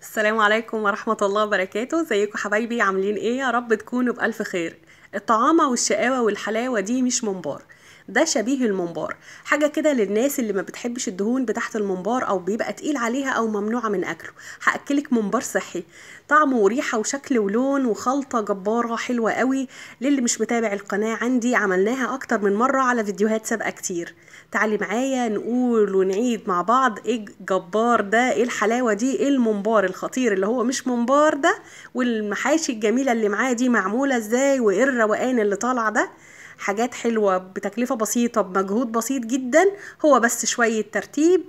السلام عليكم ورحمة الله وبركاته زيكم حبايبي عاملين ايه يا رب تكونوا بألف خير الطعامة والشقاوة والحلاوة دي مش منبار ده شبيه الممبار حاجه كده للناس اللي ما بتحبش الدهون بتاعت الممبار او بيبقى تقيل عليها او ممنوعه من اكله هاكلك منبار صحي طعمه وريحه وشكل ولون وخلطه جباره حلوه قوي للي مش متابع القناه عندي عملناها اكتر من مره على فيديوهات سابقه كتير تعالي معايا نقول ونعيد مع بعض ايه الجبار ده ايه الحلاوه دي ايه الممبار الخطير اللي هو مش منبار ده والمحاشي الجميله اللي معاه دي معموله ازاي وايه الروقان اللي طالع ده حاجات حلوه بتكلفه بسيطه بمجهود بسيط جدا هو بس شويه ترتيب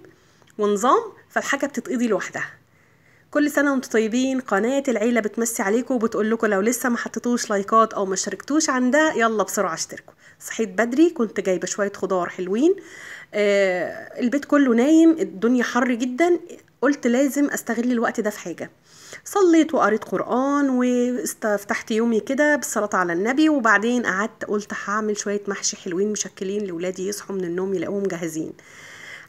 ونظام فالحاجه بتتقضي لوحدها كل سنه وانتم طيبين قناه العيله بتمسي عليكم وبتقول لكم لو لسه ما حطيتوش لايكات او ما شاركتوش عندها يلا بسرعه اشتركوا صحيت بدري كنت جايبه شويه خضار حلوين آه البيت كله نايم الدنيا حر جدا قلت لازم استغل الوقت ده في حاجه صليت وقريت قرآن وفتحت يومي كده بالصلاة على النبي وبعدين قعدت قلت هعمل شوية محشي حلوين مشكلين لولادي يصحوا من النوم يلاقوهم جاهزين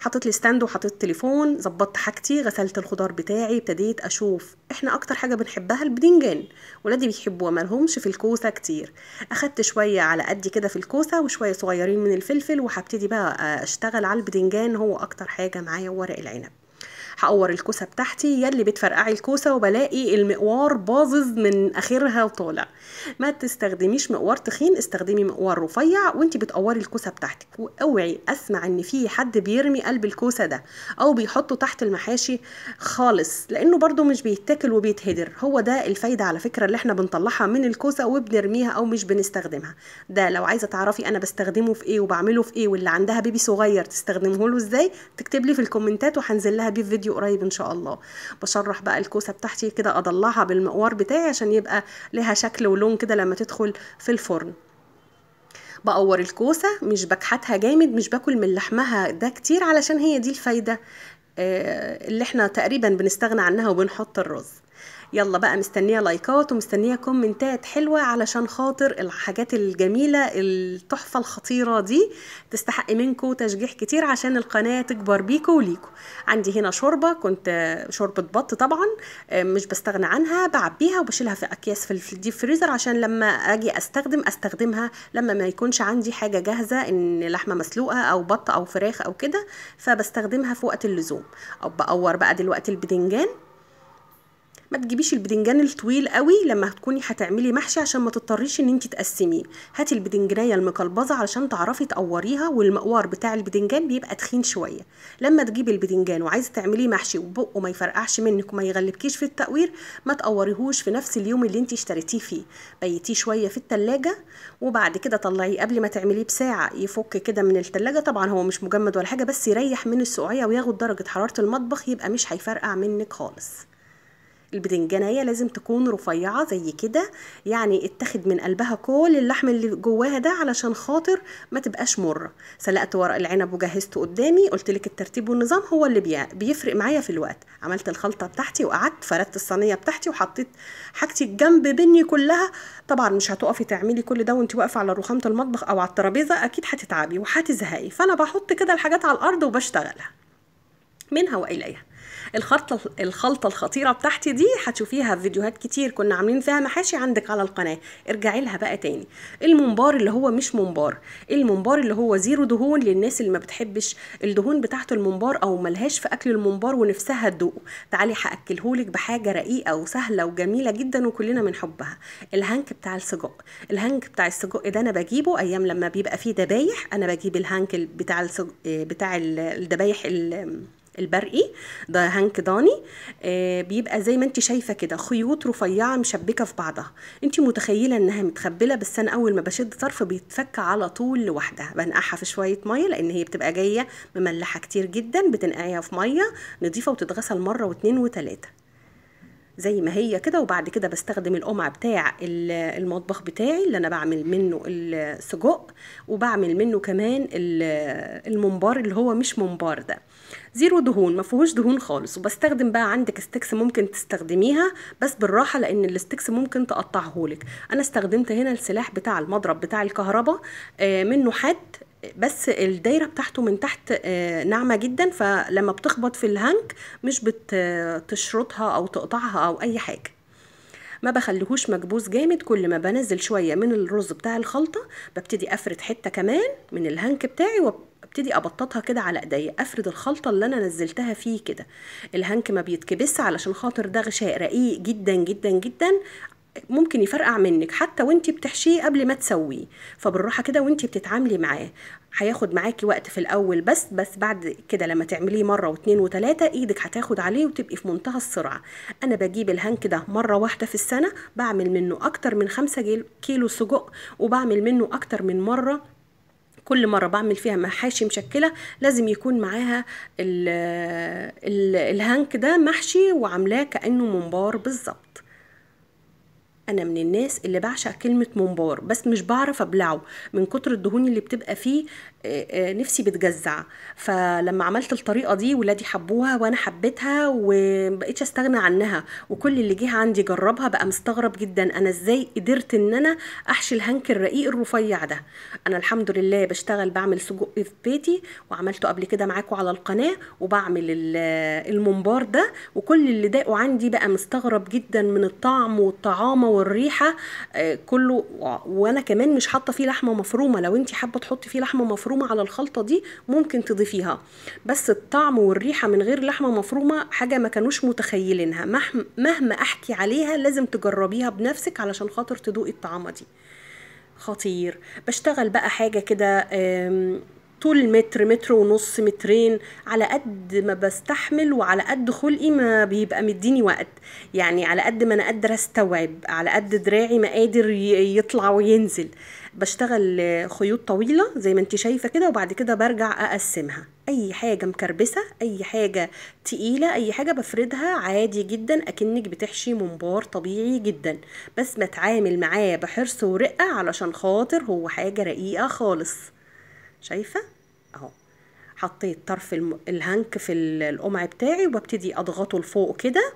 حطيت لي ستاند وحطيت تليفون ظبطت حاجتي غسلت الخضار بتاعي ابتديت اشوف احنا اكتر حاجه بنحبها البدنجان ولادي بيحبوها لهمش في الكوسه كتير اخدت شويه على قد كده في الكوسه وشويه صغيرين من الفلفل وهبتدي بقى اشتغل على البدنجان هو اكتر حاجه معايا ورق العنب هقور الكوسه بتاعتي يلي بتفرقعي الكوسه وبلاقي المقوار باظظ من اخرها وطالع ما تستخدميش مقوار تخين استخدمي مقوار رفيع وانت بتقوري الكوسه بتاعتك واوعي اسمع ان في حد بيرمي قلب الكوسه ده او بيحطه تحت المحاشي خالص لانه برده مش بيتاكل وبيتهدر هو ده الفايده على فكره اللي احنا بنطلعها من الكوسه وبنرميها او مش بنستخدمها ده لو عايزه تعرفي انا بستخدمه في ايه وبعمله في ايه واللي عندها بيبي صغير تستخدمه له ازاي تكتب لي في الكومنتات وهنزل لها بيه في فيديو فيديو قريب ان شاء الله بشرح بقى الكوسه بتاعتي كده اضلعها بالمقوار بتاعي عشان يبقى لها شكل ولون كده لما تدخل في الفرن بقور الكوسه مش بكحتها جامد مش باكل من لحمها ده كتير علشان هي دي الفايده آه، اللي احنا تقريبا بنستغنى عنها وبنحط الرز يلا بقى مستنيه لايكات ومستنيه كومنتات حلوه علشان خاطر الحاجات الجميله التحفه الخطيره دي تستحق منكم تشجيع كتير عشان القناه تكبر بيكم وليكم عندي هنا شوربه كنت شوربه بط طبعا مش بستغنى عنها بعبيها وبشيلها في اكياس في الديب فريزر عشان لما اجي استخدم استخدمها لما ما يكونش عندي حاجه جاهزه ان لحمه مسلوقه او بط او فراخ او كده فبستخدمها في وقت اللزوم او بقور بقى دلوقتي البدنجان ما تجيبيش البدنجان الطويل قوي لما هتكوني هتعملي محشي عشان ما تضطريش ان انت تقسميه هاتي البدنجانيه المقلبزه علشان تعرفي تقوريها والمقوار بتاع البدنجان بيبقى تخين شويه لما تجيبي البدنجان وعايزه تعمليه محشي وبقه ما يفرقعش منك وما يغلبكيش في التقوير ما تقوريهوش في نفس اليوم اللي انت اشتريتيه فيه بيتيه شويه في التلاجة وبعد كده طلعيه قبل ما تعمليه بساعه يفك كده من التلاجة طبعا هو مش مجمد ولا حاجه بس يريح من السقوعيه وياخد درجه حراره المطبخ يبقى مش هيفرقع منك خالص البدنجانية لازم تكون رفيعة زي كده يعني اتخذ من قلبها كل اللحم اللي جواها ده علشان خاطر ما تبقاش مرة سلقت ورق العنب وجهزته قدامي قلت لك الترتيب والنظام هو اللي بيفرق معايا في الوقت عملت الخلطة بتاعتي وقعدت فردت الصينية بتاعتي وحطيت حاجتي الجنب بني كلها طبعا مش هتقفي تعملي كل ده وانت واقفة على رخامة المطبخ او على الترابيزة اكيد هتتعبي وهتزهقي فانا بحط كده الحاجات على الارض وبشتغلها منها واليها الخلطه الخلطه الخطيره بتاعتي دي هتشوفيها في فيديوهات كتير كنا عاملين فيها محاشي عندك على القناه ارجعي لها بقى تاني المنبار اللي هو مش منبار المنبار اللي هو زيرو دهون للناس اللي ما بتحبش الدهون بتاعته المنبار او ملهاش في اكل المنبار ونفسها تدوقه تعالي هاكلهولك بحاجه رقيقه وسهله وجميله جدا وكلنا بنحبها الهنك بتاع السجق الهنك بتاع السجق ده انا بجيبه ايام لما بيبقى فيه دبايح انا بجيب الهنك بتاع السجق بتاع الدبايح البرقي ده هانك داني آه بيبقى زي ما انت شايفه كده خيوط رفيعه مشبكه في بعضها انت متخيله انها متخبله بس انا اول ما بشد طرف بيتفك على طول لوحدها بنقعها في شويه ميه لان هي بتبقى جايه مملحه كتير جدا بتنقعيها في ميه نضيفه وتتغسل مره واتنين وتلاته زي ما هي كده وبعد كده بستخدم القمع بتاع المطبخ بتاعي اللي انا بعمل منه السجق وبعمل منه كمان الممبار اللي هو مش ممبار ده زيرو دهون ما فيهوش دهون خالص وبستخدم بقى عندك ستكس ممكن تستخدميها بس بالراحه لان الستكس ممكن تقطعهولك انا استخدمت هنا السلاح بتاع المضرب بتاع الكهرباء آه، منه حد بس الدايره بتاعته من تحت آه، ناعمه جدا فلما بتخبط في الهنك مش بتشرطها او تقطعها او اي حاجه ما بخليهوش مكبوس جامد كل ما بنزل شويه من الرز بتاع الخلطه ببتدي افرد حته كمان من الهنك بتاعي وابتدي ابططها كده على ايديا افرد الخلطه اللي انا نزلتها فيه كده الهنك ما بيتكبس علشان خاطر ده غشاء رقيق جدا جدا جدا ممكن يفرقع منك حتى وانت بتحشيه قبل ما تسويه فبالراحه كده وانت بتتعاملي معاه هياخد معاكي وقت في الاول بس بس بعد كده لما تعمليه مره واتنين وتلاته ايدك هتاخد عليه وتبقي في منتهى السرعه انا بجيب الهنك ده مره واحده في السنه بعمل منه اكتر من خمسة كيلو سجق وبعمل منه اكتر من مره كل مرة بعمل فيها محاشي مشكلة لازم يكون معاها الهانك الهنك ده محشي وعاملاه كأنه منبار بالظبط انا من الناس اللي بعشق كلمه ممبار بس مش بعرف ابلعه من كتر الدهون اللي بتبقى فيه نفسي بتجزع فلما عملت الطريقه دي ولادي حبوها وانا حبيتها ومبقتش استغنى عنها وكل اللي جه عندي جربها بقى مستغرب جدا انا ازاي قدرت ان انا احشي الهنك الرقيق الرفيع ده انا الحمد لله بشتغل بعمل سجق في بيتي وعملته قبل كده معاكم على القناه وبعمل الممبار ده وكل اللي داقه عندي بقى مستغرب جدا من الطعم والطعامه والريحه آه، كله وانا كمان مش حاطه فيه لحمه مفرومه لو انت حابه تحطي فيه لحمه مفرومه على الخلطه دي ممكن تضيفيها بس الطعم والريحه من غير لحمه مفرومه حاجه ما كانوش متخيلينها مهما احكي عليها لازم تجربيها بنفسك علشان خاطر تدوقي الطعامه دي خطير بشتغل بقى حاجه كده طول متر متر ونص مترين على قد ما بستحمل وعلى قد خلقي ما بيبقى مديني وقت يعني على قد ما انا قادره استوعب على قد دراعي ما قادر يطلع وينزل بشتغل خيوط طويله زي ما انت شايفه كده وبعد كده برجع اقسمها اي حاجه مكربسه اي حاجه تقيله اي حاجه بفردها عادي جدا اكنك بتحشي منبار طبيعي جدا بس بتعامل معاه بحرص ورقه علشان خاطر هو حاجه رقيقه خالص شايفة اهو حطيت طرف الهنك في القمع بتاعي وببتدي اضغطه لفوق كده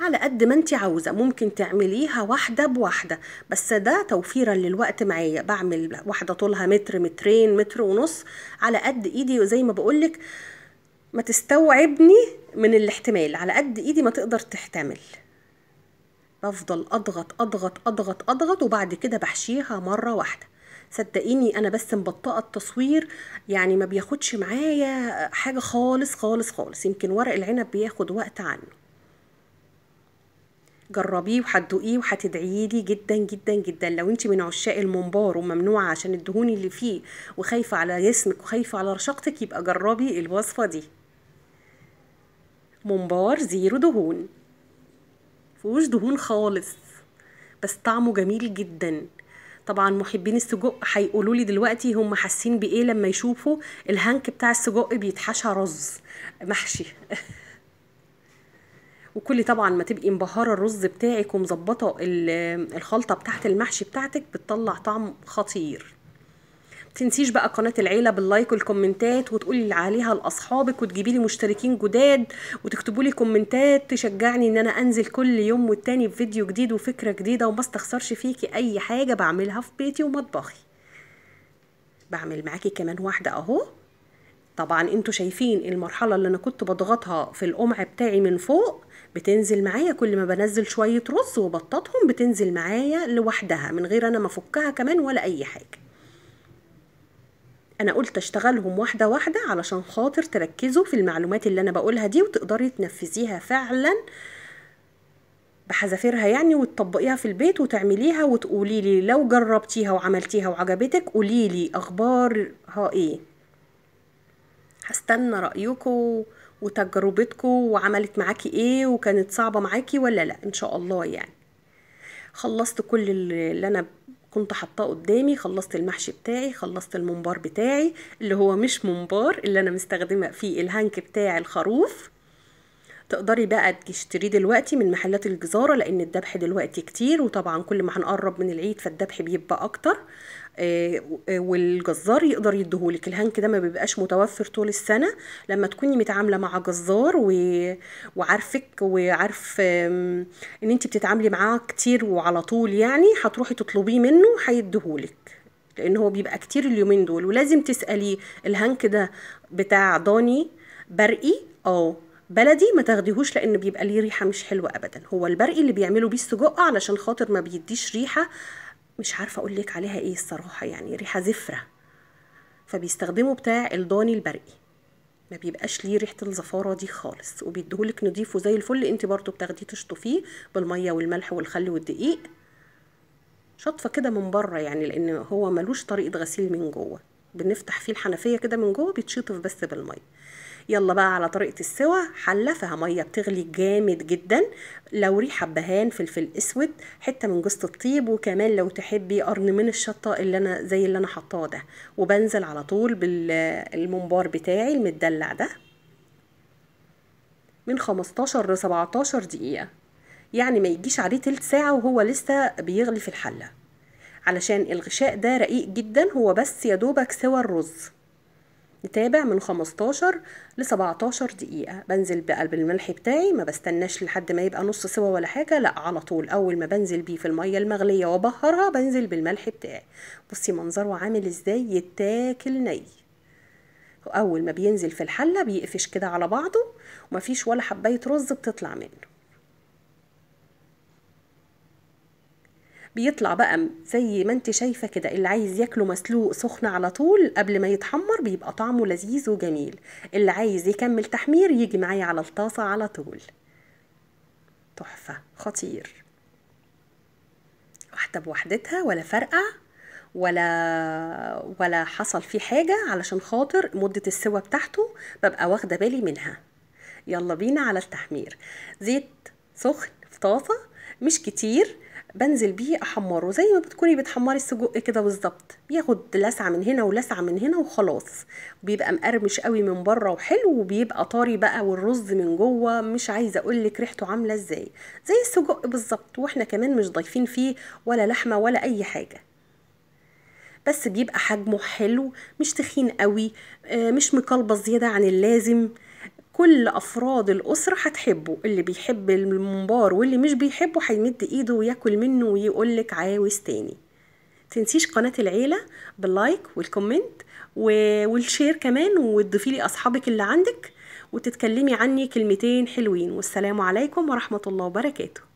على قد ما انت عاوزه ممكن تعمليها واحده بواحده بس ده توفيرا للوقت معايا بعمل واحده طولها متر مترين متر ونص على قد ايدي وزي ما بقولك ما تستوعبني من الاحتمال على قد ايدي ما تقدر تحتمل بفضل اضغط اضغط اضغط اضغط وبعد كده بحشيها مره واحده صدقيني انا بس مبطئه التصوير يعني ما بياخدش معايا حاجه خالص خالص خالص يمكن ورق العنب بياخد وقت عنه جربيه وهتدوقيه وهتدعيلي جدا جدا جدا لو انت من عشاق الممبار وممنوعه عشان الدهون اللي فيه وخايفه على جسمك وخايفه على رشاقتك يبقى جربي الوصفه دي ممبار زيرو دهون مفيهوش دهون خالص بس طعمه جميل جدا طبعا محبين السجق هيقولوا لي دلوقتي هم حاسين بايه لما يشوفوا الهنك بتاع السجق بيتحشى رز محشي وكل طبعا ما تبقي مبهره الرز بتاعك ومظبطه الخلطه بتاعت المحشي بتاعتك بتطلع طعم خطير تنسيش بقى قناه العيله باللايك والكومنتات وتقولي عليها لاصحابك وتجيبي لي مشتركين جداد وتكتبوا لي كومنتات تشجعني ان انا انزل كل يوم والتاني بفيديو جديد وفكره جديده وما استخسرش فيكي اي حاجه بعملها في بيتي ومطبخي بعمل معاكي كمان واحده اهو طبعا انتوا شايفين المرحلة اللي انا كنت بضغطها في القمع بتاعي من فوق بتنزل معايا كل ما بنزل شوية رز وبططهم بتنزل معايا لوحدها من غير انا ما افكها كمان ولا اي حاجة انا قلت اشتغلهم واحده واحده علشان خاطر تركزوا في المعلومات اللي انا بقولها دي وتقدري تنفذيها فعلا بحذافيرها يعني وتطبقيها في البيت وتعمليها وتقولي لي لو جربتيها وعملتيها وعجبتك قولي لي اخبارها ايه هستنى رايكم وتجربتكم وعملت معاكي ايه وكانت صعبه معاكي ولا لا ان شاء الله يعني خلصت كل اللي انا كنت حاطاه قدامي خلصت المحشي بتاعي خلصت الممبار بتاعي اللي هو مش ممبار اللي انا مستخدمه فيه الهانك بتاع الخروف تقدري بقى تشتريه دلوقتي من محلات الجزارة لأن الدبح دلوقتي كتير وطبعا كل ما هنقرب من العيد فالدبح بيبقى أكتر آه، والجزار يقدر يديهولك الهنك ده ما بيبقاش متوفر طول السنة لما تكوني متعاملة مع جزار و... وعارفك وعارف ان انت بتتعاملي معاه كتير وعلى طول يعني هتروحي تطلبيه منه هيديهولك لان هو بيبقى كتير اليومين دول ولازم تساليه الهنك ده بتاع ضاني برقي اه بلدي ما تاخديهوش لان بيبقى ليه ريحه مش حلوه ابدا هو البرقي اللي بيعملوا بيه السجق علشان خاطر ما بيديش ريحه مش عارفه اقول لك عليها ايه الصراحه يعني ريحه زفره فبيستخدموا بتاع الضاني البرقي ما بيبقاش ليه ريحه الزفاره دي خالص وبيديهولك نضيف وزي الفل انت برضو بتاخديه تشطفيه بالميه والملح والخل والدقيق شطفه كده من بره يعني لان هو ملوش طريقه غسيل من جوه بنفتح فيه الحنفيه كده من جوه بيتشطف بس بالميه يلا بقى على طريقه السوا فيها ميه بتغلي جامد جدا لو ريحه بهان فلفل اسود حته من جوزه الطيب وكمان لو تحبي قرن من الشطه اللي انا زي اللي انا حطاه ده وبنزل على طول بالممبار بتاعي المدلع ده من 15 ل 17 دقيقه يعني ما يجيش عليه تلت ساعه وهو لسه بيغلي في الحله علشان الغشاء ده رقيق جدا هو بس يا دوبك سوى الرز نتابع من 15 ل 17 دقيقة بنزل بقلب الملح بتاعي ما بستناش لحد ما يبقى نص سوا ولا حاجة لا على طول أول ما بنزل بيه في المية المغلية وبهرها بنزل بالملح بتاعي بصي منظره عامل ازاي يتاكل ني أول ما بينزل في الحلة بيقفش كده على بعضه ومفيش ولا حباية رز بتطلع منه بيطلع بقى زي ما انت شايفه كده اللي عايز ياكله مسلوق سخن على طول قبل ما يتحمر بيبقى طعمه لذيذ وجميل اللي عايز يكمل تحمير يجي معايا على الطاسه على طول تحفه خطير واحده بوحدتها ولا فرقة ولا ولا حصل فيه حاجه علشان خاطر مده السوى بتاعته ببقى واخده بالي منها يلا بينا على التحمير زيت سخن في طاسه مش كتير بنزل بيه احمره زي ما بتكوني بتحمري السجق كده بالظبط بياخد لسعه من هنا ولسعه من هنا وخلاص بيبقى مقرمش قوي من بره وحلو وبيبقى طاري بقى والرز من جوه مش عايزه اقول لك ريحته عامله ازاي زي السجق بالظبط واحنا كمان مش ضايفين فيه ولا لحمه ولا اي حاجه بس بيبقى حجمه حلو مش تخين قوي آه، مش مقلبه زياده عن اللازم كل افراد الاسره هتحبه اللي بيحب الممبار واللي مش بيحبه هيمد ايده وياكل منه ويقولك عاوز تاني تنسيش قناه العيله باللايك والكومنت والشير كمان وتضيفي لي اصحابك اللي عندك وتتكلمي عني كلمتين حلوين والسلام عليكم ورحمه الله وبركاته